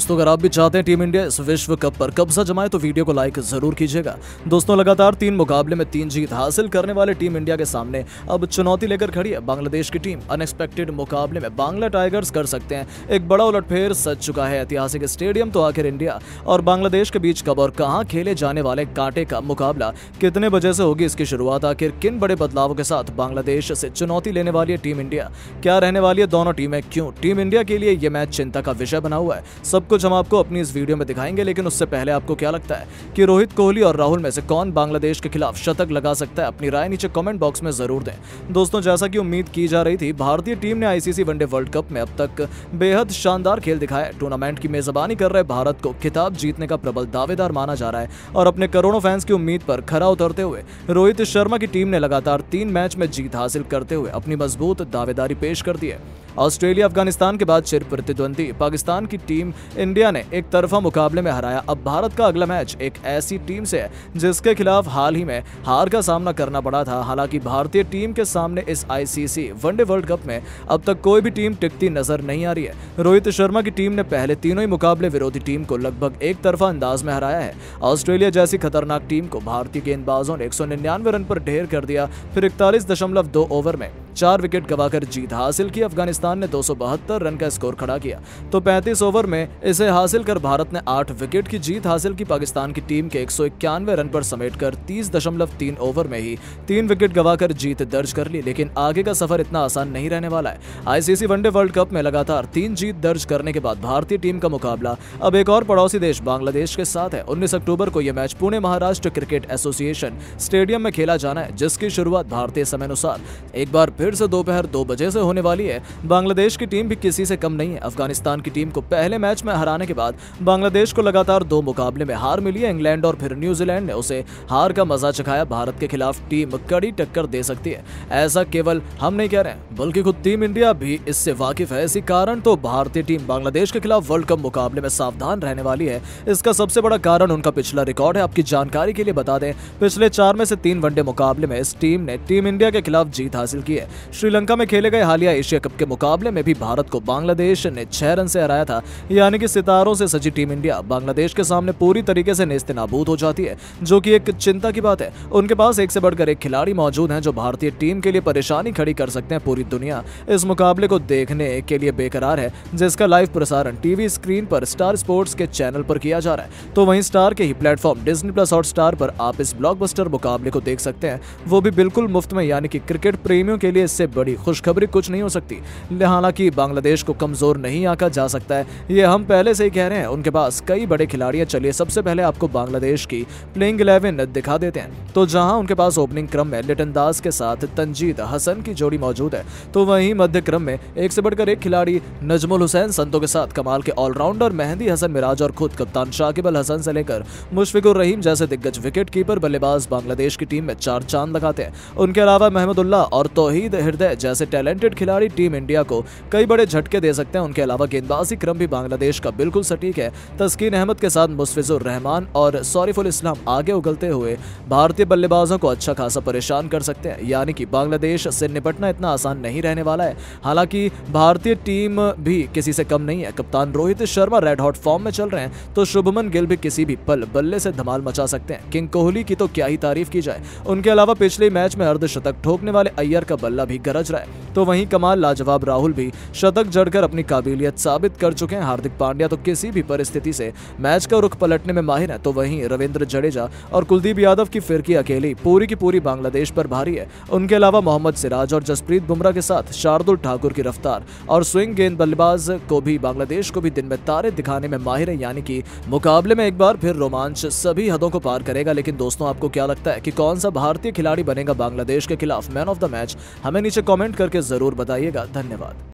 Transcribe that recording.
दोस्तों अगर आप भी चाहते हैं टीम इंडिया इस विश्व कप पर कब्जा जमाए तो वीडियो को लाइक जरूर कीजिएगा दोस्तों लगातार तीन मुकाबले में तीन जीत हासिल करने वाले टीम इंडिया के सामने अब चुनौती लेकर खड़ी है बांग्लादेश की टीम अनएक्सपेक्टेड मुकाबले में बांग्ला टाइगर्स कर सकते हैं एक बड़ा उलटफेर सच चुका है ऐतिहासिक स्टेडियम तो आखिर इंडिया और बांग्लादेश के बीच कब और कहाँ खेले जाने वाले कांटे का मुकाबला कितने बजे से होगी इसकी शुरुआत आखिर किन बड़े बदलावों के साथ बांग्लादेश से चुनौती लेने वाली है टीम इंडिया क्या रहने वाली है दोनों टीमें क्यों टीम इंडिया के लिए यह मैच चिंता का विषय बना हुआ है सब कुछ हम आपको अपनी इस वीडियो में दिखाएंगे लेकिन उससे पहले आपको क्या लगता है कि रोहित कोहली और राहुल में से कौन बांग्लादेश के खिलाफ शतक लगा सकता है अपनी राय नीचे कमेंट बॉक्स में जरूर दें दोस्तों जैसा कि उम्मीद की जा रही थी भारतीय टीम ने आईसीसी वनडे वर्ल्ड कप में अब तक बेहद शानदार खेल दिखाया टूर्नामेंट की मेजबानी कर रहे भारत को खिताब जीतने का प्रबल दावेदार माना जा रहा है और अपने करोड़ों फैंस की उम्मीद पर खरा उतरते हुए रोहित शर्मा की टीम ने लगातार तीन मैच में जीत हासिल करते हुए अपनी मजबूत दावेदारी पेश कर दी है ऑस्ट्रेलिया अफगानिस्तान के बाद चिर प्रतिद्वंदी पाकिस्तान की टीम इंडिया ने एक तरफा मुकाबले में हराया अब भारत का अगला मैच एक ऐसी टीम से है जिसके खिलाफ हाल ही में हार का सामना करना पड़ा था हालांकि भारतीय टीम के सामने इस आईसीसी वनडे वर्ल्ड कप में अब तक कोई भी टीम टिकती नजर नहीं आ रही है रोहित शर्मा की टीम ने पहले तीनों ही मुकाबले विरोधी टीम को लगभग एक तरफा अंदाज में हराया है ऑस्ट्रेलिया जैसी खतरनाक टीम को भारतीय गेंदबाजों ने एक रन पर ढेर कर दिया फिर इकतालीस ओवर में चार विकेट गवाकर जीत हासिल की अफगानिस्तान ने दो रन का स्कोर खड़ा किया तो 35 ओवर में इसे हासिल कर भारत ने आठ विकेट की जीत हासिल की पाकिस्तान की टीम के एक रन पर समेट कर ओवर में ही तीन विकेट गवाकर जीत दर्ज कर ली लेकिन आगे का सफर इतना आसान नहीं रहने वाला है आईसीसी वनडे वर्ल्ड कप में लगातार तीन जीत दर्ज करने के बाद भारतीय टीम का मुकाबला अब एक और पड़ोसी देश बांग्लादेश के साथ है उन्नीस अक्टूबर को यह match Pune Maharashtra cricket association stadium में खेला जाना है जिसकी शुरुआत भारतीय समय अनुसार एक बार फिर से दोपहर दो बजे से होने वाली है बांग्लादेश की टीम भी किसी से कम नहीं है अफगानिस्तान की टीम को पहले मैच में हराने के बाद बांग्लादेश को लगातार दो मुकाबले में हार मिली है इंग्लैंड और फिर न्यूजीलैंड ने उसे हार का मजा चखाया भारत के खिलाफ टीम कड़ी टक्कर दे सकती है ऐसा केवल हम नहीं कह रहे हैं बल्कि खुद टीम इंडिया भी इससे वाकिफ है इसी कारण तो भारतीय टीम बांग्लादेश के खिलाफ वर्ल्ड कप मुकाबले में सावधान रहने वाली है इसका सबसे बड़ा कारण उनका पिछला रिकॉर्ड है आपकी जानकारी के लिए बता दें पिछले चार में से तीन वनडे मुकाबले में इस टीम ने टीम इंडिया के खिलाफ जीत हासिल की है श्रीलंका में खेले गए हालिया एशिया कप के मुकाबले में भी भारत को बांग्लादेश ने छह रन से हराया था यानी कि सितारों से सजी टीम इंडिया बांग्लादेश के सामने पूरी तरीके से नेस्त नाबूद हो जाती है जो की एक चिंता की बात है उनके पास एक से बढ़कर एक खिलाड़ी मौजूद है जो भारतीय टीम के लिए परेशानी खड़ी कर सकते हैं पूरी दुनिया इस मुकाबले को देखने के लिए बेकरार है जिसका लाइव प्रसारण टीवी स्क्रीन पर स्टार स्पोर्ट्स के चैनल पर किया जा रहा है तो वहीं स्टार के ही platform Disney plus Hotstar पर आप इस ब्लॉकबस्टर मुकाबले को देख सकते हैं वो भी बिल्कुल मुफ्त में यानी कि क्रिकेट प्रेमियों के लिए लिए इससे बड़ी खुशखबरी कुछ नहीं हो सकती हालांकि बांग्लादेश को कमजोर नहीं आका जा सकता है ये हम पहले से ही कह रहे हैं उनके पास कई बड़े खिलाड़ी हैं चलिए सबसे पहले आपको बांग्लादेश की प्लेइंग इलेवन दिखा देते हैं तो जहां उनके पास ओपनिंग क्रम में लिटन दास के साथ तंजीद हसन की जोड़ी मौजूद है तो वहीं मध्य क्रम में एक से बढ़कर एक खिलाड़ी नजमुल हुसैन संतो के साथ कमाल के ऑलराउंडर मेहंदी हसन मिराज और खुद कप्तान शाकिब अल हसन से लेकर मुशफिकुर रहीम जैसे दिग्गज विकेट कीपर बल्लेबाज बांग्लादेश की टीम में चार चांद लगाते हैं उनके अलावा महमदुल्ला और तोहीद द हृदय जैसे टैलेंटेड खिलाड़ी टीम इंडिया को कई बड़े झटके दे सकते हैं उनके अलावा गेंदबाजी क्रम भी बांग्लादेश का बिल्कुल सटीक है तस्कीन अहमद के साथ मुस्फिजुर रहमान और सौरीफुल इस्लाम आगे उगलते हुए भारतीय बल्लेबाजों को अच्छा खासा परेशान कर सकते हैं यानी कि बांग्लादेश से निपटना इतना आसान नहीं रहने वाला है हालांकि भारतीय टीम भी किसी से कम नहीं है कप्तान Rohit Sharma red hot form में चल रहे हैं तो शुभमन गिल भी किसी भी पल बल्ले से धमाल मचा सकते हैं किंग कोहली की तो क्या ही तारीफ की जाए उनके अलावा पिछले मैच में अर्धशतक ठोकने वाले अय्यर का बल्ला बुमराह भी गरज रहे तो वहीं कमाल लाजवाब राहुल भी शतक जड़कर अपनी काबिलियत साबित कर चुके हैं हार्दिक पांड्या तो किसी भी परिस्थिति से मैच का रुख पलटने में माहिर है तो वहीं रविंद्र जडेजा और कुलदीप यादव की फिरकी अकेली पूरी की पूरी बांग्लादेश पर भारी है उनके अलावा मोहम्मद सिराज और जसप्रीत बुमराह के साथ शार्दुल ठाकुर की रफ्तार और स्विंग गेंद बल्लेबाज को भी बांग्लादेश को भी दिन में तारे दिखाने में माहिर है यानी कि मुकाबले में एक बार फिर रोमांच सभी हदों को पार करेगा लेकिन दोस्तों आपको क्या लगता है कि कौन सा भारतीय खिलाड़ी बनेगा बांग्लादेश के खिलाफ मैन ऑफ द मैच हमें नीचे कमेंट करके जरूर बताइएगा धन्यवाद